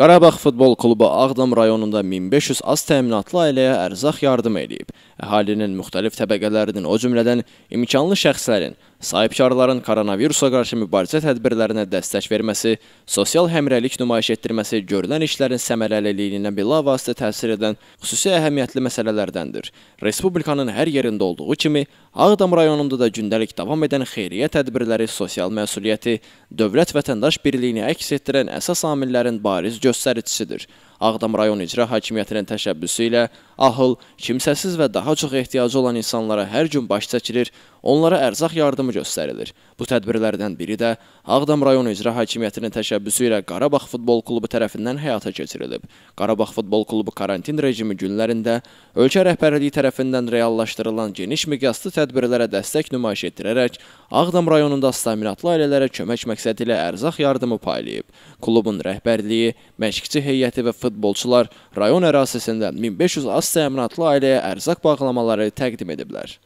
Qarabağ Futbol Klubu Ağdam rayonunda 1500 az təminatlı ailəyə ərzaq yardım edib. Əhalinin müxtəlif təbəqələrinin o cümlədən imkanlı şəxslərin sahibkarların koronavirusa qarşı mübarizə tədbirlərinə dəstək verməsi, sosial həmrəlik nümayiş etdirməsi görülən işlərin səmərəliliyinə bilavasitə təsir edən xüsusi əhəmiyyətli məsələlərdəndir. Respublikanın hər yerində olduğu kimi, Ağdam rayonunda da gündəlik davam edən xeyriyyə tədbirləri sosial məsuliyyəti, dövlət vətəndaş birliyini əks etdirən əsas amillərin bariz göstəricisidir. Ağdam rayon icra hakimiyyətinin təşəbbüsü ilə ahıl, kimsəsiz və daha çox ehtiyacı olan insanlara hər gün baş çəkilir, onlara ərzaq yardımı göstərilir. Bu tədbirlərdən biri də Ağdam rayonu icra hakimiyyətinin təşəbbüsü ilə Qarabağ futbol klubu tərəfindən həyata keçirilib. Qarabağ futbol klubu karantin rejimi günlərində ölkə rəhbərliyi tərəfindən reallaşdırılan geniş miqyaslı tədbirlərə dəstək nümayiş etdirərək Ağdam rayonunda staminatlı ailələrə kömək məqsədi ilə ərzaq yardımı paylayıb. Klubun rəhbərliyi, məşqçi heyəti və futbolçular rayon ərazisində 1500 az təminatlı ailəyə ərzaq bağlamaları təqdim ediblər.